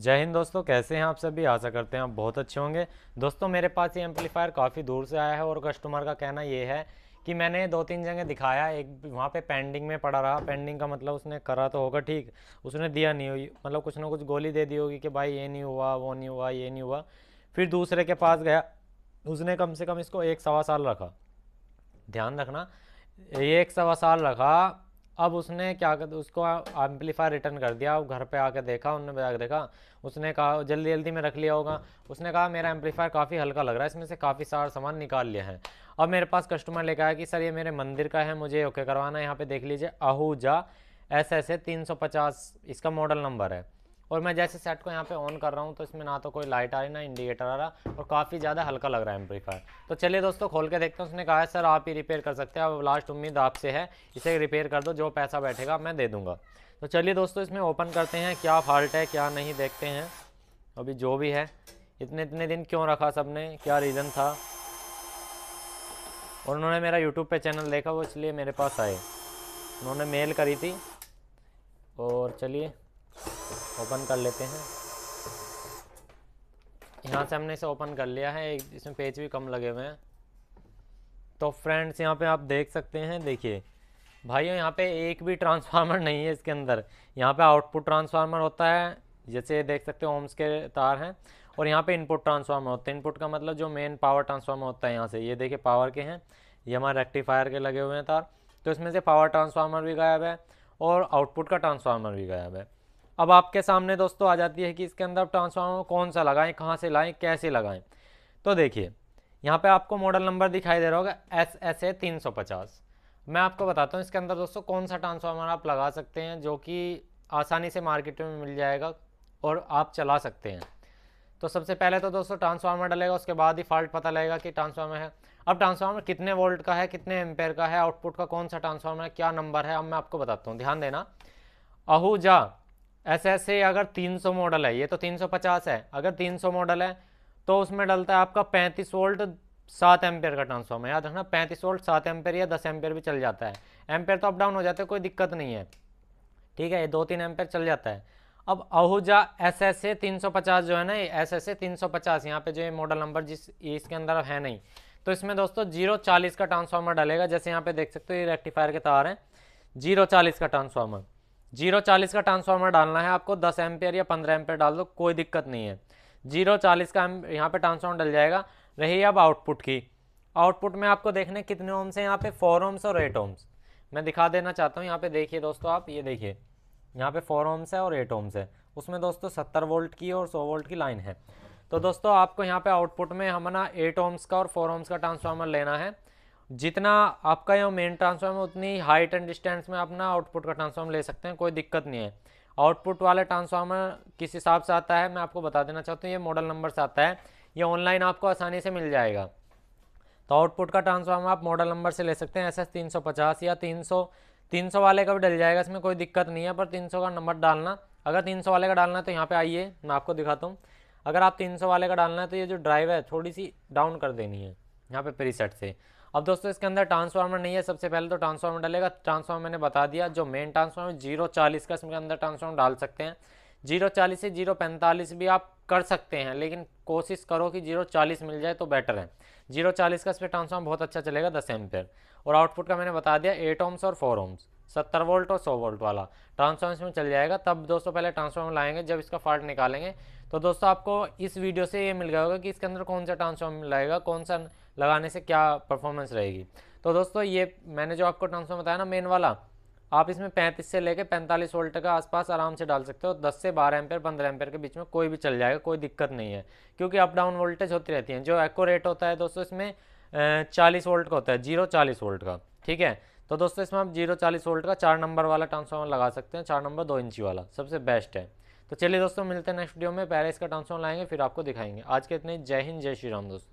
जय हिंद दोस्तों कैसे हैं आप सभी आशा करते हैं आप बहुत अच्छे होंगे दोस्तों मेरे पास ये एम्पलीफायर काफ़ी दूर से आया है और कस्टमर का कहना ये है कि मैंने दो तीन जगह दिखाया एक वहाँ पे पेंडिंग में पड़ा रहा पेंडिंग का मतलब उसने करा तो होगा ठीक उसने दिया नहीं हुई मतलब कुछ ना कुछ गोली दे दी होगी कि भाई ये नहीं हुआ वो नहीं हुआ ये नहीं हुआ फिर दूसरे के पास गया उसने कम से कम इसको एक सवा साल रखा ध्यान रखना एक सवा साल रखा अब उसने क्या कर उसको एम्पलीफायर रिटर्न कर दिया घर पे आके देखा उनने आकर देखा उसने कहा जल्दी जल्दी में रख लिया होगा उसने कहा मेरा एम्पलीफायर काफ़ी हल्का लग रहा है इसमें से काफ़ी सारा सामान निकाल लिया है अब मेरे पास कस्टमर लेकर आया कि सर ये मेरे मंदिर का है मुझे ओके करवाना है यहाँ पर देख लीजिए आहूजा एस एस ए तीन सौ पचास इसका मॉडल नंबर है और मैं जैसे सेट को यहाँ पे ऑन कर रहा हूँ तो इसमें ना तो कोई लाइट आ रही ना इंडिकेटर आ रहा और काफ़ी ज़्यादा हल्का लग रहा है एम्पलीफायर तो चलिए दोस्तों खोल के देखते हैं उसने कहा है सर आप ही रिपेयर कर सकते हैं अब लास्ट उम्मीद आपसे है इसे रिपेयर कर दो जो पैसा बैठेगा मैं दे दूँगा तो चलिए दोस्तों इसमें ओपन करते हैं क्या फॉल्ट है क्या नहीं देखते हैं अभी जो भी है इतने इतने दिन क्यों रखा ने क्या रीज़न था और उन्होंने मेरा यूट्यूब पर चैनल देखा वो इसलिए मेरे पास आए उन्होंने मेल करी थी और चलिए ओपन कर लेते हैं यहाँ से हमने इसे ओपन कर लिया है इसमें पेज भी कम लगे हुए हैं तो फ्रेंड्स यहाँ पे आप देख सकते हैं देखिए भाइयों यहाँ पे एक भी ट्रांसफार्मर नहीं है इसके अंदर यहाँ पे आउटपुट ट्रांसफार्मर होता है जैसे देख सकते हो ओम्स के तार हैं और यहाँ पे इनपुट ट्रांसफार्मर होते हैं इनपुट का मतलब जो मेन पावर ट्रांसफार्मर होता है यहाँ से ये देखिए पावर के हैं ये हमारे रेक्टिफायर के लगे हुए हैं तार तो इसमें से पावर ट्रांसफार्मर भी गायब है और आउटपुट का ट्रांसफार्मर भी गायब है अब आपके सामने दोस्तों आ जाती है कि इसके अंदर ट्रांसफार्मर कौन सा लगाएं कहाँ से लाएं कैसे लगाएं तो देखिए यहाँ पे आपको मॉडल नंबर दिखाई दे रहा होगा एस एस ए तीन सौ पचास मैं आपको बताता हूँ इसके अंदर दोस्तों कौन सा ट्रांसफार्मर आप लगा सकते हैं जो कि आसानी से मार्केट में मिल जाएगा और आप चला सकते हैं तो सबसे पहले तो दोस्तों ट्रांसफार्मर डलेगा उसके बाद ही फॉल्ट पता लगेगा कि ट्रांसफार्मर है अब ट्रांसफार्मर कितने वोल्ट का है कितने एम्पेयर का है आउटपुट का कौन सा ट्रांसफार्मर है क्या नंबर है अब मैं आपको बताता हूँ ध्यान देना आहूजा ऐसे ऐसे अगर 300 मॉडल है ये तो 350 है अगर 300 मॉडल है तो उसमें डलता है आपका 35 वोल्ट सात एम्पेयर का ट्रांसफॉर्मर याद रखना पैंतीस वोल्ट सात एम्पेयर या दस एम्पेयर भी चल जाता है एम्पेयर तो अप डाउन हो जाता है कोई दिक्कत नहीं है ठीक है ये दो तीन एम्पेयर चल जाता है अब आहूजा एस एस ए तीन सौ पचास जो है ना ये एस एस ए तीन सौ पचास यहाँ पे जो ये मॉडल नंबर जिस इसके अंदर है नहीं तो इसमें दोस्तों जीरो चालीस का ट्रांसफार्मर डलेगा जैसे यहाँ पे देख सकते हो ये रेक्टिफायर के तार हैं जीरो चालीस का ट्रांसफार्मर जीरो चालीस का ट्रांसफार्मर डालना है आपको दस एम्पेयर या पंद्रह एम्पेयर डाल दो कोई दिक्कत नहीं है जीरो चालीस का यहाँ पे ट्रांसफार्मर डल जाएगा रही अब आउटपुट की आउटपुट में आपको देखने कितने ओम्स हैं यहाँ पे फोर ओम्स और एट ओम्स मैं दिखा देना चाहता हूँ यहाँ पे देखिए दोस्तों आप ये देखिए यहाँ पे फोर ओम्स है और एट ओम्स है उसमें दोस्तों सत्तर वोल्ट की और सौ वोल्ट की लाइन है तो दोस्तों आपको यहाँ पे आउटपुट में हमारा एट ओम्स का और फोर ओम्स का ट्रांसफार्मर लेना है जितना आपका यहाँ मेन ट्रांसफॉर्म है उतनी हाइट एंड डिस्टेंस में अपना आउटपुट का ट्रांसफॉर्म ले सकते हैं कोई दिक्कत नहीं है आउटपुट वाले ट्रांसफार्मर किस हिसाब से आता है मैं आपको बता देना चाहता हूँ ये मॉडल नंबर से आता है ये ऑनलाइन आपको आसानी से मिल जाएगा तो आउटपुट का ट्रांसफार्मर आप मॉडल नंबर से ले सकते हैं एस एस तीन सौ पचास या तीन सौ तीन सौ वाले का भी डल जाएगा इसमें कोई दिक्कत नहीं है पर तीन सौ का नंबर डालना अगर तीन सौ वाले का डालना है तो यहाँ पर आइए मैं आपको दिखाता हूँ अगर आप तीन सौ वाले का डालना है तो ये जो ड्राइव है थोड़ी सी डाउन कर देनी है यहाँ पे प्रीसेट से अब दोस्तों इसके अंदर ट्रांसफार्मर नहीं है सबसे पहले तो ट्रांसफार्मर डालेगा ट्रांसफार्मर मैंने बता दिया जो मेन ट्रांसफार्मर जीरो चालीस का इसके अंदर ट्रांसफार्मर डाल सकते हैं जीरो चालीस से जीरो पैंतालीस भी आप कर सकते हैं लेकिन कोशिश करो कि जीरो चालीस मिल जाए तो बेटर है जीरो चालीस का इसमें ट्रांसफार्मर ट्रांसफार्म बहुत अच्छा चलेगा दस एम्पेयर और आउटपुट का मैंने बता दिया एट ओम्स और फोर ओम्स सत्तर वोल्ट और सौ वोल्ट वाला ट्रांसफार्म इसमें चल जाएगा तब दोस्तों पहले ट्रांसफार्मर लाएंगे जब इसका फॉल्ट निकालेंगे तो दोस्तों आपको इस वीडियो से ये मिल गया होगा कि इसके अंदर कौन सा ट्रांसफार्मर लाएगा कौन सा लगाने से क्या परफॉर्मेंस रहेगी तो दोस्तों ये मैंने जो आपको ट्रांसफॉर्म बताया ना मेन वाला आप इसमें पैंतीस से लेकर पैंतालीस वोल्ट का आसपास आराम से डाल सकते हो दस से बारह एम्पेयर पंद्रह एम्पेयर के बीच में कोई भी चल जाएगा कोई दिक्कत नहीं है क्योंकि अप डाउन वोल्टेज होती रहती है जो एक्ोरेट होता है दोस्तों इसमें चालीस वोल्ट का होता है जीरो चालीस वोल्ट का ठीक है तो दोस्तों इसमें आप जीरो चालीस वोल्ट का चार नंबर वाला ट्रांसफॉर्मर लगा सकते हैं चार नंबर दो इंची वाला सबसे बेस्ट है तो चलिए दोस्तों मिलते हैं नेक्स्ट वीडियो में पहले इसका ट्रांसफॉर्मर लाएंगे फिर आपको दिखाएंगे आज के इतने जय हिंद जय श्री राम दोस्तों